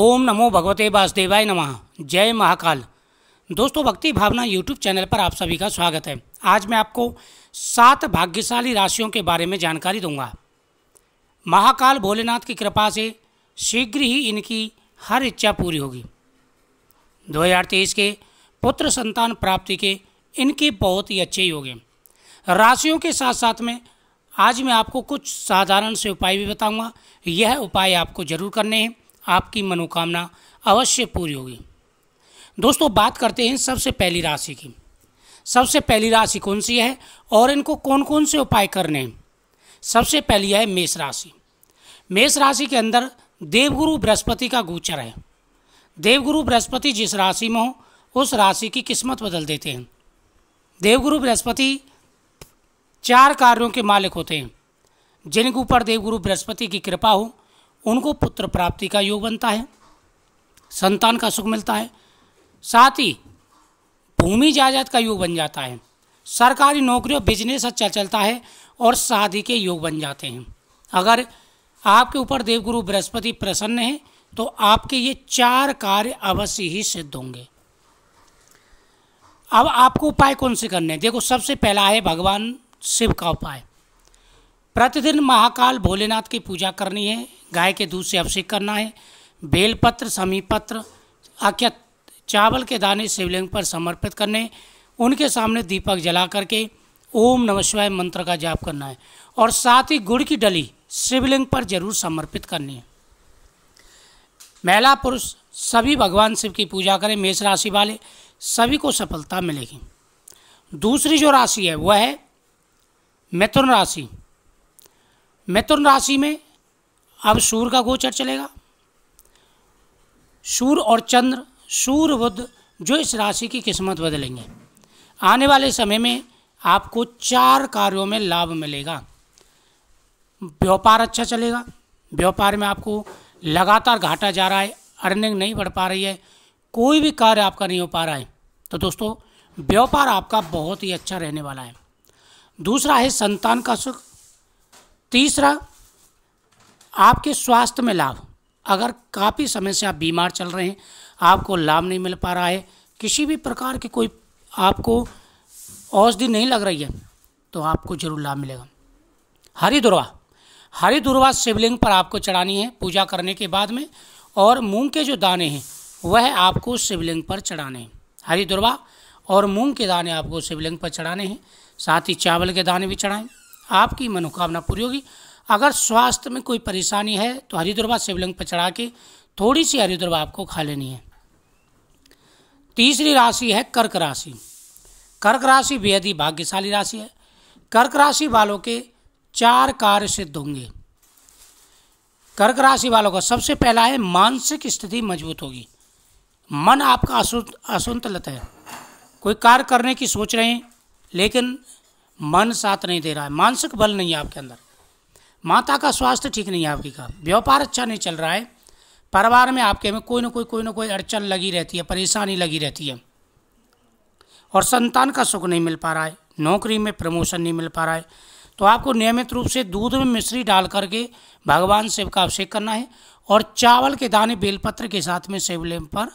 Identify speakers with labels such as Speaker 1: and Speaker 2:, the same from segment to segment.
Speaker 1: ओम नमो भगवते वासुदेवाय नमः जय महाकाल दोस्तों भक्ति भावना यूट्यूब चैनल पर आप सभी का स्वागत है आज मैं आपको सात भाग्यशाली राशियों के बारे में जानकारी दूंगा महाकाल भोलेनाथ की कृपा से शीघ्र ही इनकी हर इच्छा पूरी होगी 2023 के पुत्र संतान प्राप्ति के इनके बहुत ही अच्छे योग हैं राशियों के साथ साथ में आज मैं आपको कुछ साधारण से उपाय भी बताऊँगा यह उपाय आपको जरूर करने हैं आपकी मनोकामना अवश्य पूरी होगी दोस्तों बात करते हैं सबसे पहली राशि की सबसे पहली राशि कौन सी है और इनको कौन कौन से उपाय करने हैं सबसे पहली है मेष राशि मेष राशि के अंदर देवगुरु बृहस्पति का गोचर है देवगुरु बृहस्पति जिस राशि में हो उस राशि की किस्मत बदल देते हैं देवगुरु बृहस्पति चार कार्यों के मालिक होते हैं जिनके ऊपर देवगुरु बृहस्पति की कृपा हो उनको पुत्र प्राप्ति का योग बनता है संतान का सुख मिलता है साथ ही भूमि जायदाद का योग बन जाता है सरकारी नौकरी और बिजनेस अच्छा चलता है और शादी के योग बन जाते हैं अगर आपके ऊपर देवगुरु बृहस्पति प्रसन्न है तो आपके ये चार कार्य अवश्य ही सिद्ध होंगे अब आपको उपाय कौन से करने हैं देखो सबसे पहला है भगवान शिव का उपाय प्रतिदिन महाकाल भोलेनाथ की पूजा करनी है गाय के दूध से अभिषेक करना है बेलपत्र समीपत्र आख्या चावल के दाने शिवलिंग पर समर्पित करने उनके सामने दीपक जला करके ओम नमस्वाय शिवाय मंत्र का जाप करना है और साथ ही गुड़ की डली शिवलिंग पर जरूर समर्पित करनी है महिला पुरुष सभी भगवान शिव की पूजा करें मेष राशि वाले सभी को सफलता मिलेगी दूसरी जो राशि है वह है मिथुन राशि मिथुन राशि में अब सूर्य का गोचर चलेगा सूर्य और चंद्र सूर्य बुद्ध जो इस राशि की किस्मत बदलेंगे आने वाले समय में आपको चार कार्यों में लाभ मिलेगा व्यापार अच्छा चलेगा व्यापार में आपको लगातार घाटा जा रहा है अर्निंग नहीं बढ़ पा रही है कोई भी कार्य आपका नहीं हो पा रहा है तो दोस्तों व्यापार आपका बहुत ही अच्छा रहने वाला है दूसरा है संतान का सुख तीसरा आपके स्वास्थ्य में लाभ अगर काफ़ी समय से आप बीमार चल रहे हैं आपको लाभ नहीं मिल पा रहा है किसी भी प्रकार की कोई आपको औषधि नहीं लग रही है तो आपको जरूर लाभ मिलेगा हरी दुर्वा हरी दुर्वा शिवलिंग पर आपको चढ़ानी है पूजा करने के बाद में और मूंग के जो दाने हैं वह आपको शिवलिंग पर चढ़ाने हैं हरी दुर्वा और मूंग के दाने आपको शिवलिंग पर चढ़ाने हैं साथ ही चावल के दाने भी चढ़ाएं आपकी मनोकामना पूरी होगी अगर स्वास्थ्य में कोई परेशानी है तो हरी दुर्वा शिवलिंग पर चढ़ा के थोड़ी सी हरी दुर्वा आपको खा लेनी है तीसरी राशि है कर्क राशि कर्क राशि बेहद ही भाग्यशाली राशि है कर्क राशि वालों के चार कार्य सिद्ध होंगे कर्क राशि वालों का सबसे पहला है मानसिक स्थिति मजबूत होगी मन आपका असंतुलित है कोई कार्य करने की सोच रहे हैं लेकिन मन साथ नहीं दे रहा है मानसिक बल नहीं है आपके अंदर माता का स्वास्थ्य ठीक नहीं है आपकी का व्यापार अच्छा नहीं चल रहा है परिवार में आपके में कोई ना कोई कोई ना कोई अड़चन लगी रहती है परेशानी लगी रहती है और संतान का सुख नहीं मिल पा रहा है नौकरी में प्रमोशन नहीं मिल पा रहा है तो आपको नियमित रूप से दूध में मिश्री डाल करके भगवान शिव का अभिषेक करना है और चावल के दाने बेलपत्र के साथ में शिवलिंग पर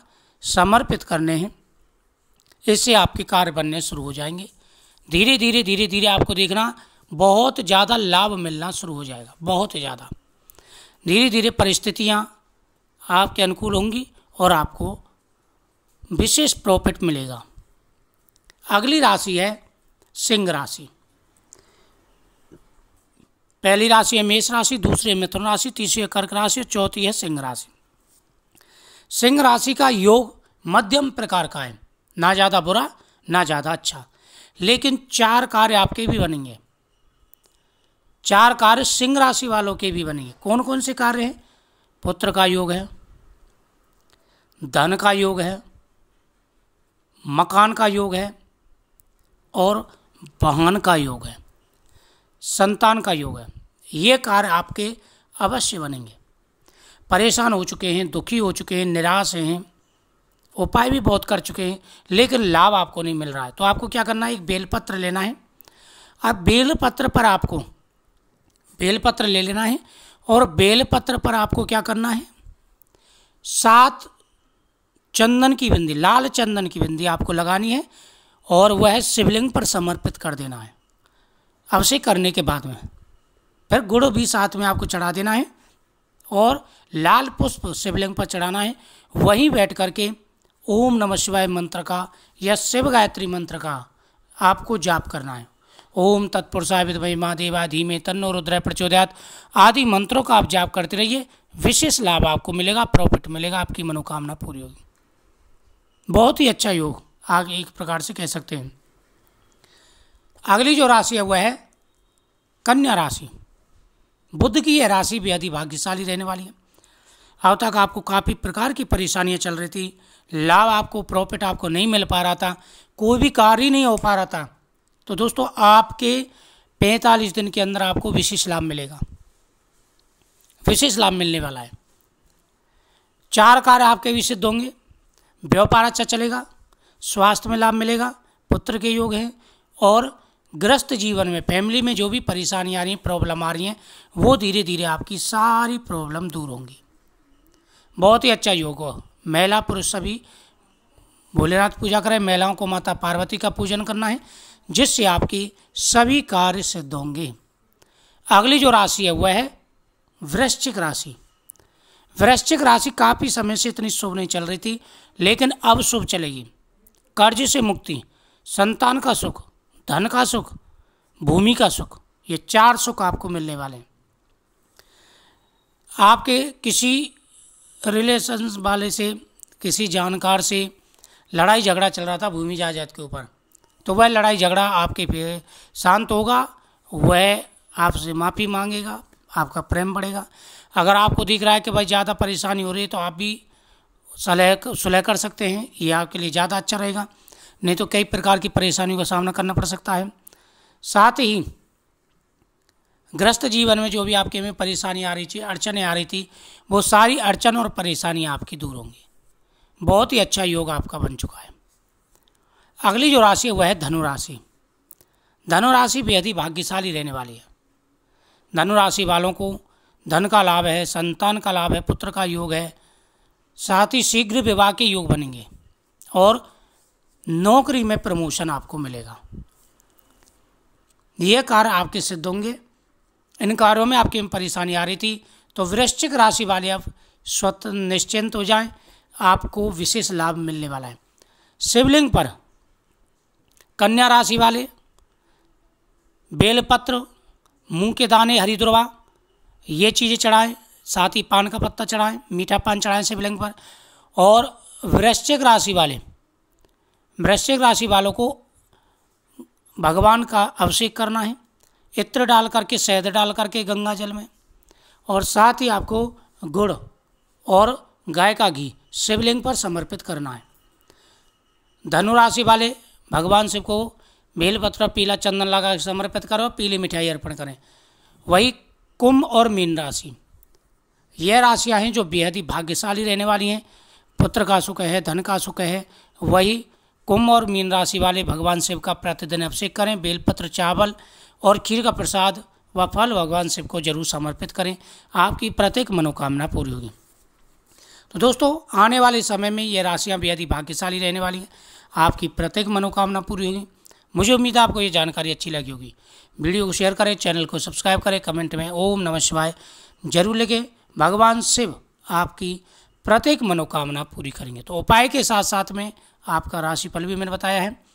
Speaker 1: समर्पित करने हैं इससे आपके कार्य बनने शुरू हो जाएंगे धीरे धीरे धीरे धीरे आपको देखना बहुत ज़्यादा लाभ मिलना शुरू हो जाएगा बहुत ज़्यादा धीरे धीरे परिस्थितियाँ आपके अनुकूल होंगी और आपको विशेष प्रॉफिट मिलेगा अगली राशि है सिंह राशि पहली राशि है मेष राशि दूसरी है मिथुन राशि तीसरी है कर्क राशि और चौथी है सिंह राशि सिंह राशि का योग मध्यम प्रकार का है ना ज़्यादा बुरा ना ज़्यादा अच्छा लेकिन चार कार्य आपके भी बनेंगे चार कार्य सिंह राशि वालों के भी बनेंगे कौन कौन से कार्य हैं पुत्र का योग है धन का योग है मकान का योग है और वाहन का योग है संतान का योग है ये कार्य आपके अवश्य बनेंगे परेशान हो चुके हैं दुखी हो चुके हैं निराश हैं उपाय भी बहुत कर चुके हैं लेकिन लाभ आपको नहीं मिल रहा है तो आपको क्या करना है एक बेलपत्र लेना है और बेलपत्र पर आपको बेलपत्र ले लेना है और बेलपत्र पर आपको क्या करना है सात चंदन की बिंदी लाल चंदन की बिंदी आपको लगानी है और वह शिवलिंग पर समर्पित कर देना है अवश्य करने के बाद में फिर गुड़ भी साथ में आपको चढ़ा देना है और लाल पुष्प शिवलिंग पर चढ़ाना है वहीं बैठ करके ओम नमः शिवाय मंत्र का या शिव गायत्री मंत्र का आपको जाप करना है ओम तत्पुरुषाविद भई महादेवा धीमे तन्नो रुद्र प्रचोदयात आदि मंत्रों का आप जाप करते रहिए विशेष लाभ आपको मिलेगा प्रॉफिट मिलेगा आपकी मनोकामना पूरी होगी बहुत ही अच्छा योग आगे एक प्रकार से कह सकते हैं अगली जो राशि है वह है कन्या राशि बुद्ध की यह राशि भी अधि भाग्यशाली रहने वाली है अब तक आपको काफ़ी प्रकार की परेशानियां चल रही थी लाभ आपको प्रॉफिट आपको नहीं मिल पा रहा था कोई भी कार्य नहीं हो पा रहा था तो दोस्तों आपके पैंतालीस दिन के अंदर आपको विशेष लाभ मिलेगा विशेष लाभ मिलने वाला है चार कार्य आपके भी सिद्ध होंगे व्यापार अच्छा चलेगा स्वास्थ्य में लाभ मिलेगा पुत्र के योग हैं और ग्रस्त जीवन में फैमिली में जो भी परेशानी आ रही हैं प्रॉब्लम आ रही हैं वो धीरे धीरे आपकी सारी प्रॉब्लम दूर होंगी बहुत ही अच्छा योग हो महिला पुरुष सभी भोलेनाथ पूजा करें महिलाओं को माता पार्वती का पूजन करना है जिससे आपकी सभी कार्य सिद्ध होंगे अगली जो राशि है वह है वृश्चिक राशि वृश्चिक राशि काफ़ी समय से इतनी शुभ नहीं चल रही थी लेकिन अब शुभ चलेगी कर्ज से मुक्ति संतान का सुख धन का सुख भूमि का सुख ये चार सुख आपको मिलने वाले हैं आपके किसी रिलेशन वाले से किसी जानकार से लड़ाई झगड़ा चल रहा था भूमि जायदाद के ऊपर तो वह लड़ाई झगड़ा आपके पे शांत होगा वह आपसे माफ़ी मांगेगा आपका प्रेम बढ़ेगा अगर आपको दिख रहा है कि भाई ज़्यादा परेशानी हो रही है तो आप भी सलह सुलह कर सकते हैं ये आपके लिए ज़्यादा अच्छा रहेगा नहीं तो कई प्रकार की परेशानियों का सामना करना पड़ सकता है साथ ही ग्रस्त जीवन में जो भी आपके में परेशानी आ रही थी अड़चने आ रही थी वो सारी अड़चन और परेशानियाँ आपकी दूर होंगी बहुत ही अच्छा योग आपका बन चुका है अगली जो राशि है वह है धनुराशि धनुराशि बेहद ही भाग्यशाली रहने वाली है धनुराशि वालों को धन का लाभ है संतान का लाभ है पुत्र का योग है साथ ही शीघ्र विवाह के योग बनेंगे और नौकरी में प्रमोशन आपको मिलेगा ये कार्य आपके सिद्ध होंगे इन कार्यों में आपकी परेशानी आ रही थी तो वृश्चिक राशि वाले आप स्वतः निश्चिंत हो जाएं आपको विशेष लाभ मिलने वाला है शिवलिंग पर कन्या राशि वाले बेलपत्र मूंग के दाने हरी दुर्वा ये चीज़ें चढ़ाएं साथ ही पान का पत्ता चढ़ाएं मीठा पान चढ़ाएं शिवलिंग पर और वृश्चिक राशि वाले वृश्चिक राशि वालों को भगवान का अभिषेक करना है इत्र डाल करके शहद डाल करके गंगा जल में और साथ ही आपको गुड़ और गाय का घी शिवलिंग पर समर्पित करना है धनु राशि वाले भगवान शिव को बेलपत्र पीला चंदन लगा समर्पित करो पीली मिठाई अर्पण करें वही कुंभ और मीन राशि यह राशियाँ हैं जो बेहद ही भाग्यशाली रहने वाली हैं पुत्र का सुख है धन का सुख है वही कुंभ और मीन राशि वाले भगवान शिव का प्रतिदिन अभिषेक करें बेलपत्र चावल और खीर का प्रसाद व फल भगवान शिव को जरूर समर्पित करें आपकी प्रत्येक मनोकामना पूरी होगी तो दोस्तों आने वाले समय में ये राशियाँ बेहद ही भाग्यशाली रहने वाली हैं आपकी प्रत्येक मनोकामना पूरी होगी मुझे उम्मीद है आपको ये जानकारी अच्छी लगी होगी वीडियो को शेयर करें चैनल को सब्सक्राइब करें कमेंट में ओम नमः शिवाय जरूर लिखें भगवान शिव आपकी प्रत्येक मनोकामना पूरी करेंगे तो उपाय के साथ साथ में आपका राशिफल भी मैंने बताया है